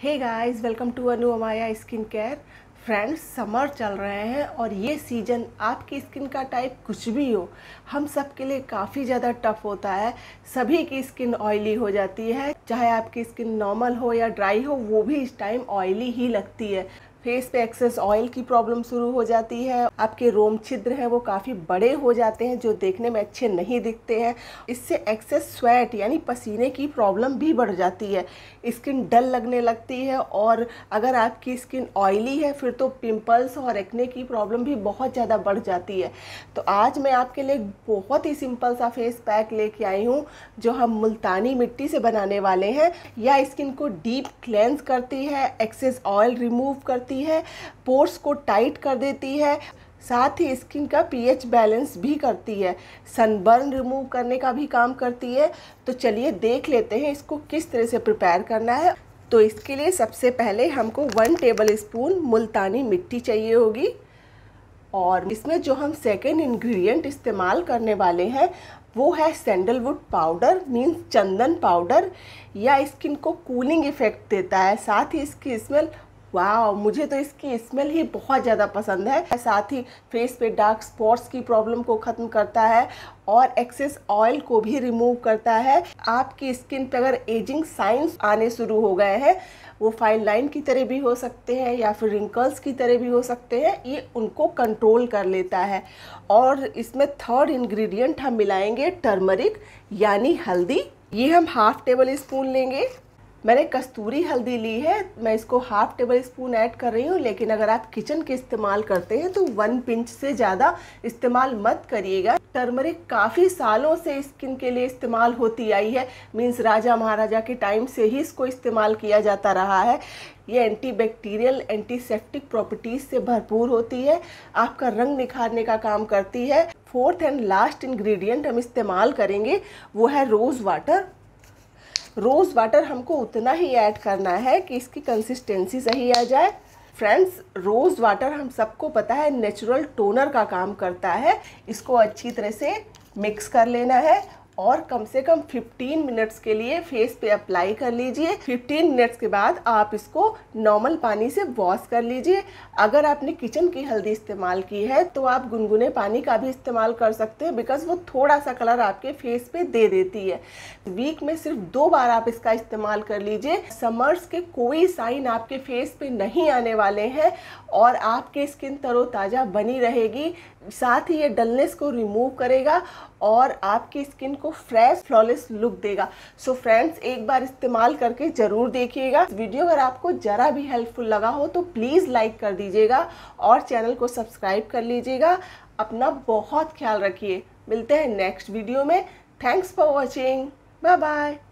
hey guys welcome to Anu Amaya skin care friends summer चल रहे हैं और ये सीजन आपकी स्किन का टाइप कुछ भी हो हम सब के लिए काफ़ी ज़्यादा टफ होता है सभी की स्किन ऑयली हो जाती है चाहे आपकी स्किन नॉर्मल हो या ड्राई हो वो भी इस टाइम ऑयली ही लगती है फेस पे एक्सेस ऑयल की प्रॉब्लम शुरू हो जाती है आपके रोम छिद्र हैं वो काफ़ी बड़े हो जाते हैं जो देखने में अच्छे नहीं दिखते हैं इससे एक्सेस स्वेट यानी पसीने की प्रॉब्लम भी बढ़ जाती है स्किन डल लगने लगती है और अगर आपकी स्किन ऑयली है फिर तो पिंपल्स और एक्ने की प्रॉब्लम भी बहुत ज़्यादा बढ़ जाती है तो आज मैं आपके लिए बहुत ही सिंपल सा फेस पैक लेके आई हूँ जो हम मुल्तानी मिट्टी से बनाने वाले हैं या स्किन को डीप क्लेंस करती है एक्सेस ऑयल रिमूव करती करती है पोर्स को टाइट कर देती है साथ ही स्किन का पीएच बैलेंस भी करती है सनबर्न रिमूव करने का भी काम करती है तो चलिए देख लेते हैं इसको किस तरह से प्रिपेयर करना है तो इसके लिए सबसे पहले हमको वन टेबल स्पून मुल्तानी मिट्टी चाहिए होगी और इसमें जो हम सेकेंड इन्ग्रीडियंट इस्तेमाल करने वाले हैं वो है सैंडलवुड पाउडर मीन्स चंदन पाउडर या स्किन को कूलिंग इफेक्ट देता है साथ ही इसकी स्मेल वाह मुझे तो इसकी स्मेल ही बहुत ज़्यादा पसंद है साथ ही फेस पे डार्क स्पॉट्स की प्रॉब्लम को ख़त्म करता है और एक्सेस ऑयल को भी रिमूव करता है आपकी स्किन पे अगर एजिंग साइंस आने शुरू हो गए हैं वो फाइन लाइन की तरह भी हो सकते हैं या फिर रिंकल्स की तरह भी हो सकते हैं ये उनको कंट्रोल कर लेता है और इसमें थर्ड इंग्रेडिएंट हम मिलाएंगे टर्मरिक यानी हल्दी ये हम हाफ टेबल स्पून लेंगे मैंने कस्तूरी हल्दी ली है मैं इसको हाफ टेबल स्पून ऐड कर रही हूँ लेकिन अगर आप किचन के इस्तेमाल करते हैं तो वन पिंच से ज़्यादा इस्तेमाल मत करिएगा टर्मरिक काफ़ी सालों से स्किन के लिए इस्तेमाल होती आई है मीन्स राजा महाराजा के टाइम से ही इसको इस्तेमाल किया जाता रहा है ये एंटीबैक्टीरियल एंटीसेप्टिक प्रॉपर्टीज़ से भरपूर होती है आपका रंग निखारने का काम करती है फोर्थ एंड लास्ट इंग्रेडिएंट हम इस्तेमाल करेंगे वो है रोज़ वाटर रोज़ वाटर हमको उतना ही ऐड करना है कि इसकी कंसिस्टेंसी सही आ जाए फ्रेंड्स रोज़ वाटर हम सबको पता है नेचुरल टोनर का काम करता है इसको अच्छी तरह से मिक्स कर लेना है और कम से कम 15 मिनट्स के लिए फेस पे अप्लाई कर लीजिए 15 मिनट्स के बाद आप इसको नॉर्मल पानी से वॉश कर लीजिए अगर आपने किचन की हल्दी इस्तेमाल की है तो आप गुनगुने पानी का भी इस्तेमाल कर सकते हैं बिकॉज वो थोड़ा सा कलर आपके फेस पे दे देती है वीक में सिर्फ दो बार आप इसका इस्तेमाल कर लीजिए समर्स के कोई साइन आपके फेस पे नहीं आने वाले हैं और आपकी स्किन तरोताज़ा बनी रहेगी साथ ही ये डलनेस को रिमूव करेगा और आपकी स्किन को आपको फ्रेश फ्लॉलेस लुक देगा सो so फ्रेंड्स एक बार इस्तेमाल करके जरूर देखिएगा वीडियो अगर आपको ज़रा भी हेल्पफुल लगा हो तो प्लीज़ लाइक कर दीजिएगा और चैनल को सब्सक्राइब कर लीजिएगा अपना बहुत ख्याल रखिए मिलते हैं नेक्स्ट वीडियो में thanks for watching bye bye